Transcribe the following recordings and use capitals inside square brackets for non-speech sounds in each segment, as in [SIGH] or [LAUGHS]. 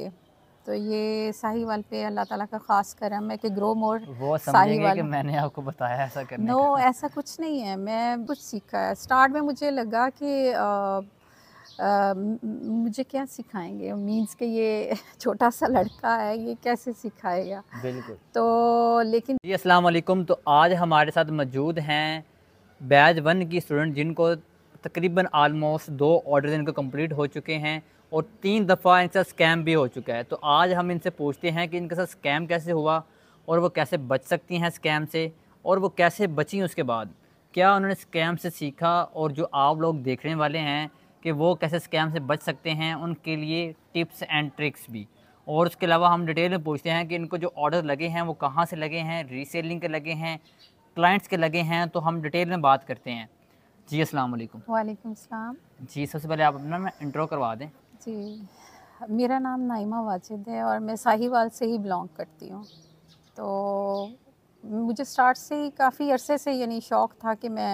के तो ये साहिवाल पे अल्लाह ताला का ख़ास करम है कि ग्रो मोर वो साहिवाल कि मैंने आपको बताया ऐसा करने नो no, ऐसा कुछ नहीं है मैं कुछ सीखा है स्टार्ट में मुझे लगा कि आ, आ, मुझे क्या सिखाएंगे मीन्स कि ये [LAUGHS] छोटा सा लड़का है ये कैसे सिखाएगा बिल्कुल तो लेकिन जी अस्सलाम वालेकुम तो आज हमारे साथ मौजूद हैं बैच वन की स्टूडेंट जिनको तकरीबन आलमोस्ट दो ऑर्डर इनको कंप्लीट हो चुके हैं और तीन दफ़ा इनके साथ स्कैम भी हो चुका है तो आज हम इनसे पूछते हैं कि इनके साथ स्कैम कैसे हुआ और वो कैसे बच सकती हैं स्कैम से और वो कैसे बची उसके बाद क्या उन्होंने स्कैम से सीखा और जो आप लोग देखने वाले हैं कि वो कैसे स्कैम से बच सकते हैं उनके लिए टिप्स एंड ट्रिक्स भी और उसके अलावा हम डिटेल में पूछते हैं कि इनको जो ऑर्डर लगे हैं वो कहाँ से लगे हैं रीसेलिंग के लगे हैं क्लाइंट्स के लगे हैं तो हम डिटेल में बात करते हैं जी अस्सलाम वालेकुम वालेकुम सलाम जी सबसे पहले आप अपना इंट्रो करवा दें जी मेरा नाम नाइमा वाजिद है और मैं साहिवाल से ही बिलोंग करती हूँ तो मुझे स्टार्ट से ही काफ़ी अरसे से यानी शौक़ था कि मैं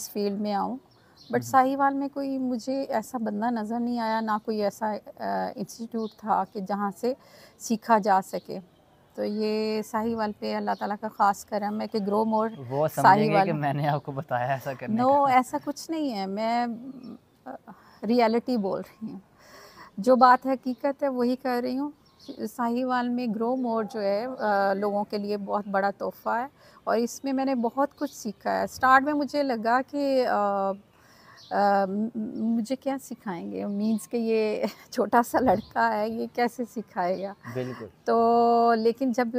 इस फील्ड में आऊँ बट हम्म। साहिवाल में कोई मुझे ऐसा बंदा नज़र नहीं आया ना कोई ऐसा इंस्टीट्यूट था कि जहाँ से सीखा जा सके तो ये साहिवाल पे अल्लाह ताला का ख़ास करम है कि ग्रो मोर साहिवाल मैंने आपको बताया ऐसा करने नो ऐसा कुछ नहीं है मैं रियलिटी बोल रही हूँ जो बात हकीकत है वही कह रही हूँ साहिवाल में ग्रो मोर जो है आ, लोगों के लिए बहुत बड़ा तोहफ़ा है और इसमें मैंने बहुत कुछ सीखा है स्टार्ट में मुझे लगा कि आ, मुझे क्या सिखाएंगे मीन्स के ये [LAUGHS] छोटा सा लड़का है ये कैसे सिखाएगा बिल्कुल तो लेकिन जब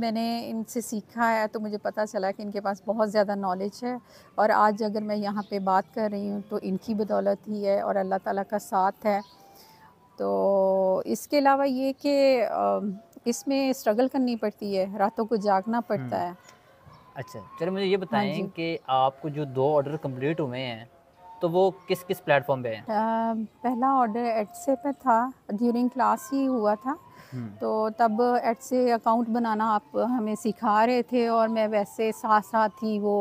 मैंने इनसे सीखा है तो मुझे पता चला कि इनके पास बहुत ज़्यादा नॉलेज है और आज अगर मैं यहाँ पे बात कर रही हूँ तो इनकी बदौलत ही है और अल्लाह ताला का साथ है तो इसके अलावा ये कि इसमें स्ट्रगल करनी पड़ती है रातों को जागना पड़ता हम्म। है अच्छा चलो मुझे ये हाँ बताएं हाँ कि आपको जो दो ऑर्डर कंप्लीट हुए हैं तो वो किस किस प्लेटफॉर्म पे है पहला ऑर्डर एडसे पे था ड्यूरिंग क्लास ही हुआ था हम्म। तो तब एड से अकाउंट बनाना आप हमें सिखा रहे थे और मैं वैसे साथ साथ ही वो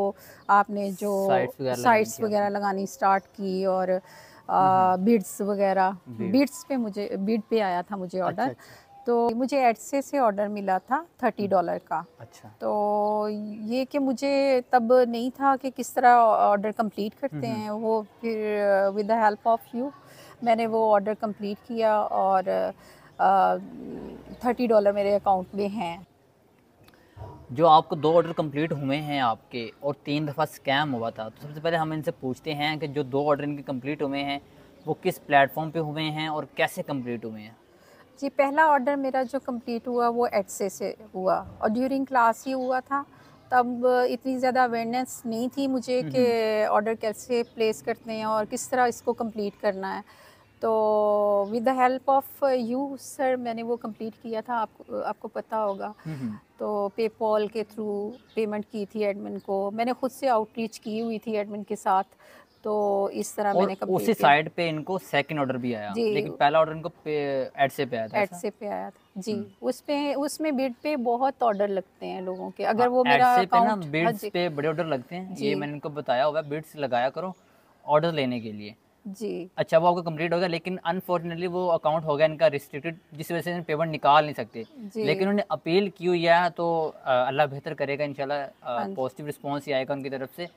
आपने जो साइट्स वगैरह लगानी स्टार्ट की और बीड्स हम्म। वगैरह बीड्स पे मुझे बीड पे आया था मुझे ऑर्डर अच्छा, अच्छा। तो मुझे एडसे से ऑर्डर मिला था थर्टी हम्म। डॉलर का अच्छा तो ये कि मुझे तब नहीं था कि किस तरह ऑर्डर कंप्लीट करते हम्म, हम्म। हैं वो फिर with the help of you मैंने वो ऑर्डर कंप्लीट किया और थर्टी uh, डॉलर मेरे अकाउंट में हैं जो आपको दो ऑर्डर कंप्लीट हुए हैं आपके और तीन दफ़ा स्कैम हुआ था तो सबसे पहले हम इनसे पूछते हैं कि जो दो ऑर्डर इनके कंप्लीट हुए हैं वो किस प्लेटफॉर्म पे हुए हैं और कैसे कंप्लीट हुए हैं जी पहला ऑर्डर मेरा जो कंप्लीट हुआ वो एडसे से हुआ और ड्यूरिंग क्लास ही हुआ था तब इतनी ज़्यादा अवेयरनेस नहीं थी मुझे हम्म, कि ऑर्डर हम्म। कैसे प्लेस करते हैं और किस तरह इसको कंप्लीट करना है तो with the help of you sir मैंने वो कंप्लीट किया था आपको आपको पता होगा हम्म, तो पेपॉल के थ्रू पेमेंट की थी एडमिन को मैंने खुद से आउटरीच की हुई थी एडमिन के साथ तो इस तरह और मैंने उसी साइड पे इनको सेकंड ऑर्डर भी आया लेकिन पहला ऑर्डर इनको एड से पे आया था एड से पे आया था जी हम्म। उस पे उसमें बिड पे बहुत ऑर्डर लगते हैं लोगों के अगर आ, हाँ, वो मेरा अकाउंट बिड्स हाँ पे बड़े ऑर्डर लगते हैं ये मैंने इनको बताया हुआ बिड्स लगाया करो ऑर्डर लेने के लिए जी अच्छा वो आपका कंप्लीट हो गया लेकिन अनफॉर्चुनेटली वो अकाउंट हो गया इनका रिस्ट्रिक्टेड जिस वजह से पेमेंट निकाल नहीं सकते लेकिन उन्होंने अपील की हुई है तो अल्लाह बेहतर करेगा इंशाल्लाह पॉजिटिव हाँ रिस्पांस ही आएगा उनकी तरफ से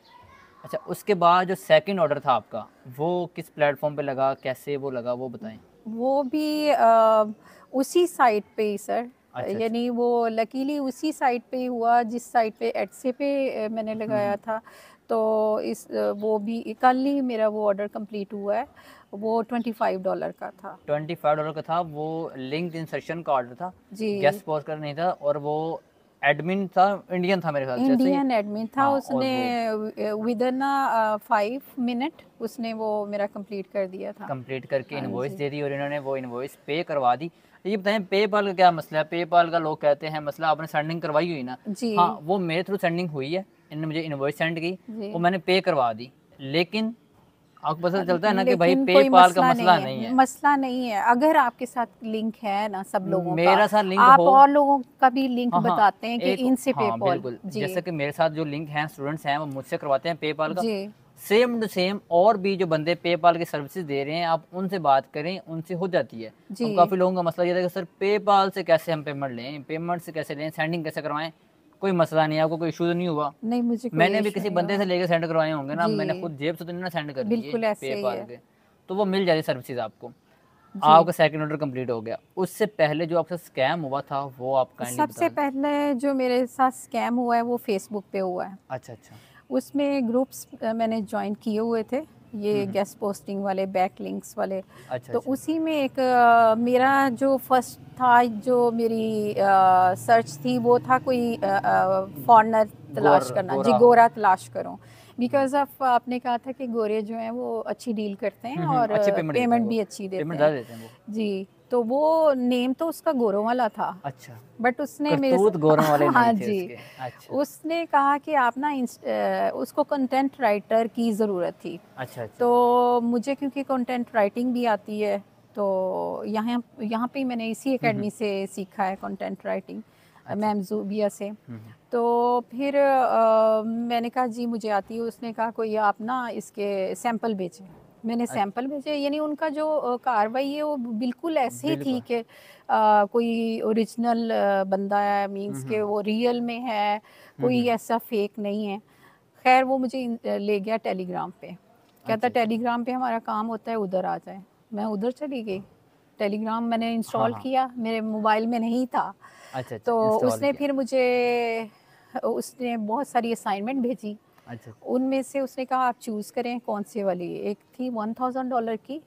अच्छा उसके बाद जो सेकंड ऑर्डर था आपका वो किस प्लेटफॉर्म पे लगा कैसे वो लगा वो बताएं वो भी आ, उसी साइट पे ही सर अच्छा, अच्छा, यानी वो लकीली उसी साइट पे ही हुआ जिस साइट पे एडसे पे मैंने हम्म। लगाया था तो इस वो भी कल ही मेरा वो ऑर्डर कंप्लीट हुआ है वो ट्वेंटी फाइव डॉलर का था फाइव डॉलर का था वो लिंक इंसर्शन का ऑर्डर था जी गेस्ट पोस्ट का नहीं था और वो एडमिन था इंडियन था मेरे ख्याल से इंडियन एडमिन था हाँ, उसने विद इन फाइव मिनट उसने वो मेरा कंप्लीट कर दिया था कंप्लीट करके इनवॉइस हाँ दे दी और इन्होंने वो इनवॉइस पे करवा दी ये बताएं पेपाल का क्या मसला है पेपाल का लोग कहते हैं मसला आपने सेंडिंग करवाई हुई ना जी हाँ वो मेरे थ्रू सेंडिंग हुई है इन्होंने मुझे इनवॉइस सेंड की वो मैंने पे करवा दी लेकिन आपको पता चलता है ना कि भाई पेपाल का मसला नहीं है मसला नहीं है अगर आपके साथ लिंक है ना सब लोगों मेरा साथ लिंक आप और लोगों का भी लिंक हाँ, हाँ। बताते हैं कि इनसे हाँ, पेपाल जैसे कि मेरे साथ जो लिंक है स्टूडेंट्स हैं वो मुझसे करवाते हैं पेपाल का सेम टू सेम और भी जो बंदे पेपाल की सर्विसेज दे रहे हैं आप उनसे बात करें उनसे हो जाती है काफी लोगों का मसला ये था कि सर पेपाल से कैसे हम पेमेंट लें पेमेंट से कैसे लें सेंडिंग कैसे करवाएं कोई मसला नहीं आपको कोई इशू तो नहीं हुआ नहीं मुझे मैंने भी किसी बंदे से लेके सेंड करवाए होंगे ना मैंने खुद जेब से तो नहीं ना सेंड कर तो वो मिल जाती सर्विसेज आपको आपका सेकंड ऑर्डर कंप्लीट हो गया उससे पहले जो आपसे स्कैम हुआ था वो आपका सबसे पहले जो मेरे साथ स्कैम हुआ है वो फेसबुक पे हुआ है अच्छा अच्छा उसमें ग्रुप्स मैंने ज्वाइन किए हुए थे ये गेस्ट हम्म, पोस्टिंग हम्म। वाले बैक लिंक्स वाले अच्छा, तो अच्छा। उसी में एक आ, मेरा जो फर्स्ट था जो मेरी आ, सर्च थी वो था कोई फॉरनर तलाश गोर, करना जी गोरा तलाश करो बिकॉज ऑफ आपने कहा था कि गोरे जो हैं वो अच्छी डील करते हैं हम्म, और पेमेंट भी अच्छी देते हैं जी तो वो नेम तो उसका गोरों वाला था अच्छा बट उसने मेरे गोरों वाले [LAUGHS] हाँ जी अच्छा। उसने कहा कि आप ना उसको कंटेंट राइटर की ज़रूरत थी अच्छा, अच्छा तो मुझे क्योंकि कंटेंट राइटिंग भी आती है तो यहाँ यहाँ पे मैंने इसी एकेडमी हम्म, हम्म। से सीखा है कंटेंट राइटिंग अच्छा। मैम जूबिया से हम्म, तो फिर आ, मैंने कहा जी मुझे आती है उसने कहा कोई आप ना इसके सैंपल भेजें मैंने अच्छा। सैंपल भेजे यानी उनका जो कार्रवाई है वो बिल्कुल ऐसे ही थी कि कोई ओरिजिनल बंदा है मींस के वो रियल में है कोई ऐसा फेक नहीं है खैर वो मुझे ले गया टेलीग्राम पे कहता अच्छा, अच्छा। टेलीग्राम पे हमारा काम होता है उधर आ जाए मैं उधर चली गई टेलीग्राम मैंने हाँ, इंस्टॉल हाँ। किया मेरे मोबाइल में नहीं था अच्छा, तो उसने फिर मुझे उसने बहुत सारी असाइनमेंट भेजी अच्छा उनमें से उसने कहा आप चूज़ करें कौन सी वाली एक थी वन थाउजेंड डॉलर की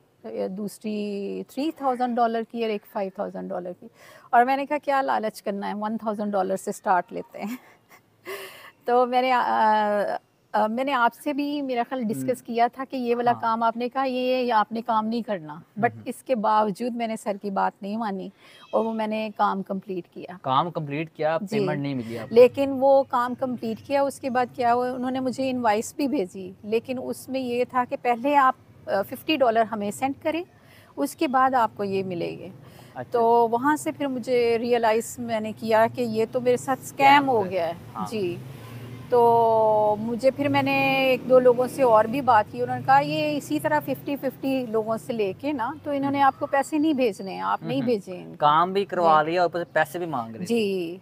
दूसरी थ्री थाउजेंड डॉलर की और एक फाइव थाउजेंड डॉलर की और मैंने कहा क्या लालच करना है वन थाउजेंड डॉलर से स्टार्ट लेते हैं [LAUGHS] तो मैंने मैंने आपसे भी मेरा ख्याल डिस्कस हम्म। किया था कि ये वाला हाँ। काम आपने कहा ये, ये आपने काम नहीं करना हम्म, बट हम्म। इसके बावजूद मैंने सर की बात नहीं मानी और वो मैंने काम कंप्लीट किया काम कंप्लीट किया पेमेंट नहीं मिली आपको लेकिन वो काम कंप्लीट किया उसके बाद क्या हुआ उन्होंने मुझे इनवाइस भी भेजी लेकिन उसमें ये था कि पहले आप फिफ्टी डॉलर हमें सेंड करें उसके बाद आपको ये मिलेंगे अच्छा। तो अच्छा। वहाँ से फिर मुझे रियलाइज़ मैंने किया कि ये तो मेरे साथ स्कैम हो गया है हाँ। जी तो मुझे फिर मैंने एक दो लोगों से और भी बात की उन्होंने कहा ये इसी तरह फिफ्टी फिफ्टी लोगों से लेके ना तो इन्होंने आपको पैसे नहीं भेजने आप नहीं हम्म, भेजे काम भी करवा लिया और पैसे भी मांग रहे जी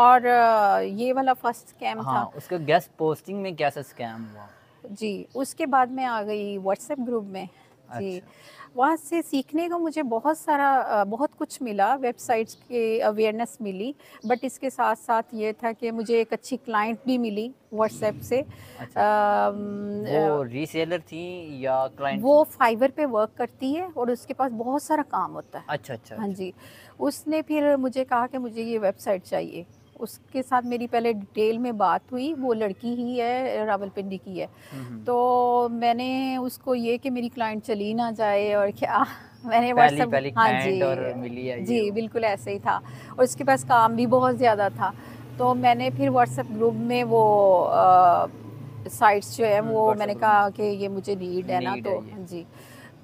और ये वाला फर्स्ट स्कैम हाँ, था उसके गेस्ट पोस्टिंग में कैसा स्कैम हुआ जी उसके बाद में आ गई व्हाट्सएप ग्रुप में जी अच्छा। वहाँ से सीखने को मुझे बहुत सारा बहुत कुछ मिला वेबसाइट्स के अवेयरनेस मिली बट इसके साथ साथ ये था कि मुझे एक अच्छी क्लाइंट भी मिली व्हाट्सएप से अच्छा। आ, वो रीसेलर थी या क्लाइंट वो फाइबर पे वर्क करती है और उसके पास बहुत सारा काम होता है अच्छा, अच्छा। हाँ अच्छा। जी उसने फिर मुझे कहा कि मुझे ये वेबसाइट चाहिए उसके साथ मेरी पहले डिटेल में बात हुई वो लड़की ही है रावलपिंडी की है तो मैंने उसको ये कि मेरी क्लाइंट चली ना जाए और क्या [LAUGHS] मैंने व्हाट्सएप हाँ जी और मिली है जी बिल्कुल ऐसे ही था और उसके पास काम भी बहुत ज़्यादा था तो मैंने फिर व्हाट्सएप ग्रुप में वो आ, साइट्स जो है हम्म, वो मैंने कहा कि ये मुझे नीड है ना तो हाँ जी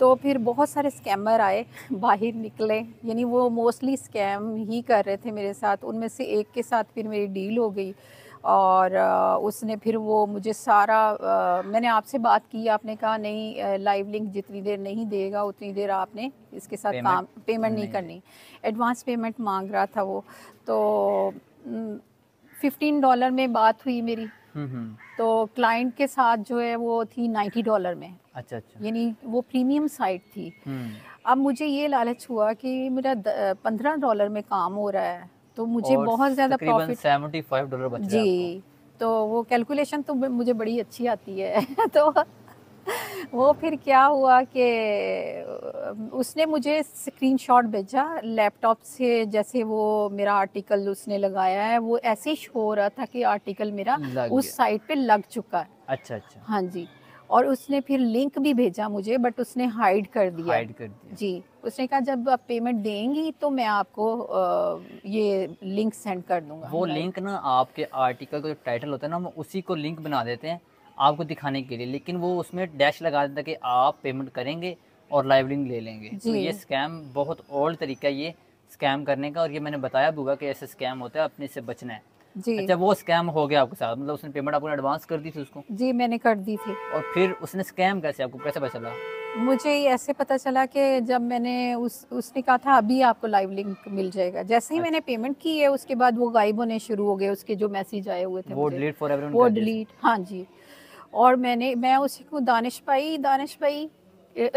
तो फिर बहुत सारे स्कैमर आए [LAUGHS] बाहर निकले यानी वो मोस्टली स्कैम ही कर रहे थे मेरे साथ उनमें से एक के साथ फिर मेरी डील हो गई और उसने फिर वो मुझे सारा मैंने आपसे बात की आपने कहा नहीं लाइव लिंक जितनी देर नहीं देगा उतनी देर आपने इसके साथ पेमेंट, काम पेमेंट नहीं, नहीं करनी एडवांस पेमेंट मांग रहा था वो तो फिफ्टीन डॉलर में बात हुई मेरी तो क्लाइंट के साथ जो है वो थी नाइन्टी डॉलर में अच्छा अच्छा यानी वो प्रीमियम साइट थी हम्म। अब मुझे ये लालच हुआ कि मेरा पंद्रह डॉलर में काम हो रहा है तो मुझे बहुत ज़्यादा प्रॉफिट सेवेंटी फाइव डॉलर जी तो वो कैलकुलेशन तो मुझे बड़ी अच्छी आती है [LAUGHS] तो वो फिर क्या हुआ कि उसने मुझे स्क्रीनशॉट भेजा लैपटॉप से जैसे वो मेरा आर्टिकल उसने लगाया है वो ऐसे ही हो रहा था कि आर्टिकल मेरा उस साइट पे लग चुका है अच्छा अच्छा हाँ जी और उसने फिर लिंक भी भेजा मुझे बट उसने हाइड कर दिया हाइड कर दिया जी उसने कहा जब आप पेमेंट देंगी तो मैं आपको आ, ये लिंक सेंड कर दूंगा वो लिंक ना आपके आर्टिकल का जो टाइटल होता है ना हम उसी को लिंक बना देते हैं आपको दिखाने के लिए लेकिन वो उसमें डैश लगा देता कि आप पेमेंट करेंगे और लाइव लिंक ले लेंगे तो ये स्कैम बहुत ओल्ड तरीका ये स्कैम करने का और ये मैंने बताया भी होगा कि ऐसे स्कैम होता है अपने से बचना है जी अच्छा वो स्कैम हो गया आपके साथ मतलब उसने पेमेंट आपको एडवांस कर दी थी उसको जी मैंने कर दी थी और फिर उसने स्कैम कैसे आपको कैसे पता चला मुझे ऐसे पता चला कि जब मैंने उस उसने कहा था अभी आपको लाइव लिंक मिल जाएगा जैसे ही अच्छा। मैंने पेमेंट की है उसके बाद वो गायब होने शुरू हो गए उसके जो मैसेज आए हुए थे वो डिलीट फॉर एवरीवन वो डिलीट हाँ जी और मैंने मैं उसी को दानिश भाई दानिश भाई [LAUGHS]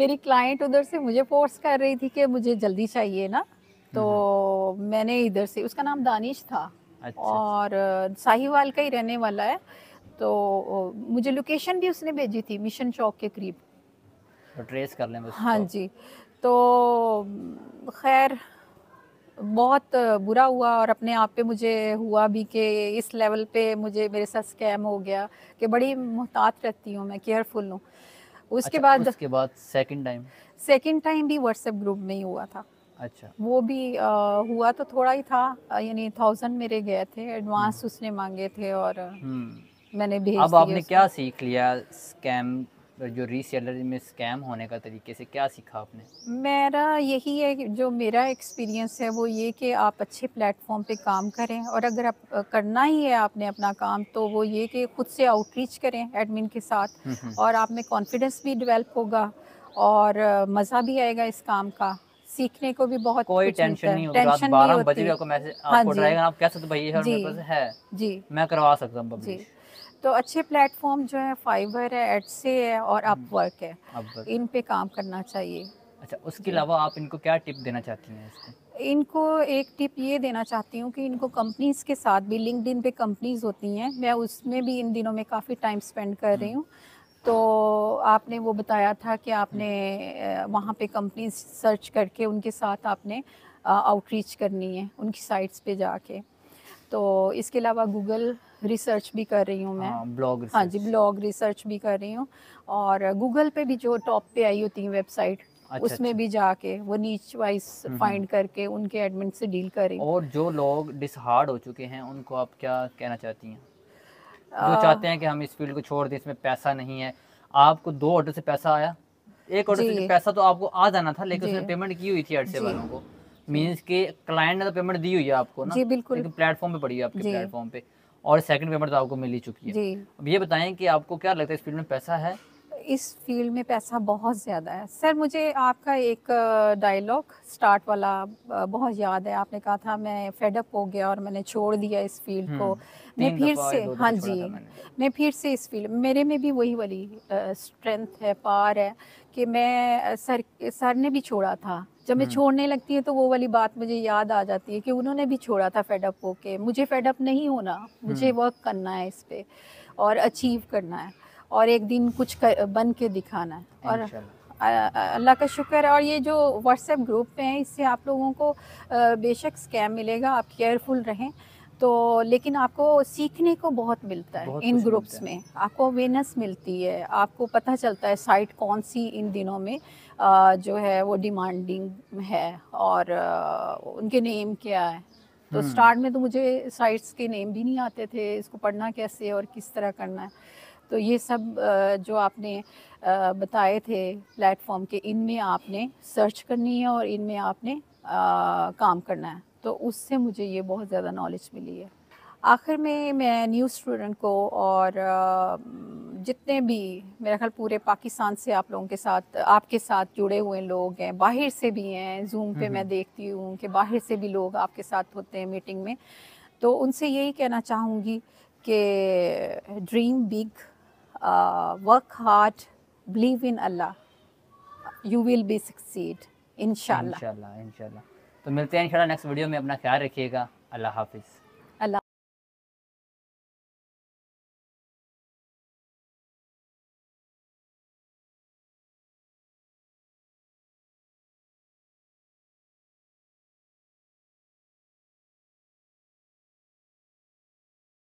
मेरी क्लाइंट उधर से मुझे फोर्स कर रही थी कि मुझे जल्दी चाहिए ना तो हम्म। मैंने इधर से उसका नाम दानिश था अच्छा। और साहिवाल का ही रहने वाला है तो मुझे लोकेशन भी उसने भेजी थी मिशन चौक के करीब तो ट्रेस कर लें हाँ तो। जी तो खैर बहुत बुरा हुआ और अपने आप पे मुझे हुआ भी कि इस लेवल पे मुझे मेरे साथ स्कैम हो गया कि बड़ी मोहतात रहती हूँ मैं केयरफुल हूँ उसके अच्छा, बाद उसके बाद सेकंड टाइम सेकंड टाइम भी व्हाट्सएप ग्रुप में ही हुआ था अच्छा वो भी आ, हुआ तो थोड़ा ही था यानी थाउजेंड मेरे गए थे एडवांस हम्म। उसने मांगे थे और हम्म। मैंने भेज अब आपने क्या सीख लिया स्कैम जो रीसेलर में स्कैम होने का तरीके से क्या सीखा आपने मेरा यही है जो मेरा एक्सपीरियंस है वो ये कि आप अच्छे प्लेटफॉर्म पे काम करें और अगर आप करना ही है आपने अपना काम तो वो ये कि खुद से आउटरीच करें एडमिन के साथ हम्म, हम्म। और आप में कॉन्फिडेंस भी डेवलप होगा और मज़ा भी आएगा इस काम का सीखने को भी बहुत कोई टेंशन नहीं होती टेंशन बारह बजे आपको मैसेज हाँ आपको ड्राइवर आप कह सकते भाई ये मेरे पास है जी मैं करवा सकता हूँ जी तो अच्छे प्लेटफॉर्म जो है फाइबर है एटसे है और अपवर्क हम्म। है इन पे काम करना चाहिए अच्छा उसके अलावा आप इनको क्या टिप देना चाहती हैं इनको एक टिप ये देना चाहती हूँ कि इनको कंपनीज़ के साथ भी लिंकड पे कंपनीज़ होती हैं मैं उसमें भी इन दिनों में काफ़ी टाइम स्पेंड कर रही हम्म। हूँ तो आपने वो बताया था कि आपने हम्म। वहाँ पे कंपनीज सर्च करके उनके साथ आपने आउटरीच करनी है उनकी साइट्स पे जाके तो इसके अलावा गूगल रिसर्च भी कर रही हूँ मैं ब्लॉग हाँ, हाँ जी ब्लॉग रिसर्च भी कर रही हूँ और गूगल पे भी जो टॉप पे आई होती है वेबसाइट अच्छा, अच्छा, उसमें भी जाके वो नीच वाइज फाइंड करके उनके एडमिन से डील रही और जो लोग डिसहार्ड हो चुके हैं उनको आप क्या कहना चाहती हैं जो चाहते हैं कि हम इस फील्ड को छोड़ दें इसमें पैसा नहीं है आपको दो ऑर्डर से पैसा आया एक ऑर्डर से पैसा तो आपको आ जाना था लेकिन उसने पेमेंट की हुई थी एडसे वालों को मीन्स के क्लाइंट ने तो पेमेंट दी हुई है आपको ना जी बिल्कुल प्लेटफॉर्म पे पड़ी है आपके प्लेटफॉर्म पे और सेकंड पेमेंट तो आपको मिल ही चुकी है जी अब ये बताएं कि आपको क्या लगता है इस फील्ड में पैसा है इस फील्ड में पैसा बहुत ज़्यादा है सर मुझे आपका एक डायलॉग स्टार्ट वाला बहुत याद है आपने कहा था मैं फेडअप हो गया और मैंने छोड़ दिया इस फील्ड को हम्म, मैं फिर से हाँ जी मैं फिर से इस फील्ड मेरे में भी वही वाली स्ट्रेंथ है पावर है कि मैं सर सर ने भी छोड़ा था जब मैं हम्म। छोड़ने लगती है तो वो वाली बात मुझे याद आ जाती है कि उन्होंने भी छोड़ा था फेडअप होके मुझे फेडअप नहीं होना मुझे वर्क हम्म। करना है इस पर और अचीव करना है और एक दिन कुछ कर, बन के दिखाना है और अल्लाह का शुक्र है और ये जो व्हाट्सएप ग्रुप पे हैं इससे आप लोगों को बेशक स्कैम मिलेगा आप केयरफुल रहें तो लेकिन आपको सीखने को बहुत मिलता है बहुत इन ग्रुप्स में आपको अवेयरनेस मिलती है आपको पता चलता है साइट कौन सी इन दिनों में आ, जो है वो डिमांडिंग है और आ, उनके नेम क्या है तो स्टार्ट हम्म। में तो मुझे साइट्स के नेम भी नहीं आते थे इसको पढ़ना कैसे और किस तरह करना है तो ये सब जो आपने बताए थे प्लेटफॉर्म के इनमें आपने सर्च करनी है और इनमें आपने आ, काम करना है तो उससे मुझे ये बहुत ज़्यादा नॉलेज मिली है आखिर में मैं न्यू स्टूडेंट को और जितने भी मेरा ख्याल पूरे पाकिस्तान से आप लोगों के साथ आपके साथ जुड़े हुए लोग हैं बाहर से भी हैं जूम पे मैं देखती हूँ कि बाहर से भी लोग आपके साथ होते हैं मीटिंग में तो उनसे यही कहना चाहूँगी कि dream big work hard believe in Allah you will be succeed in इनशाला तो मिलते हैं इन नेक्स्ट वीडियो में अपना ख्याल रखिएगा अल्लाह हाफिज़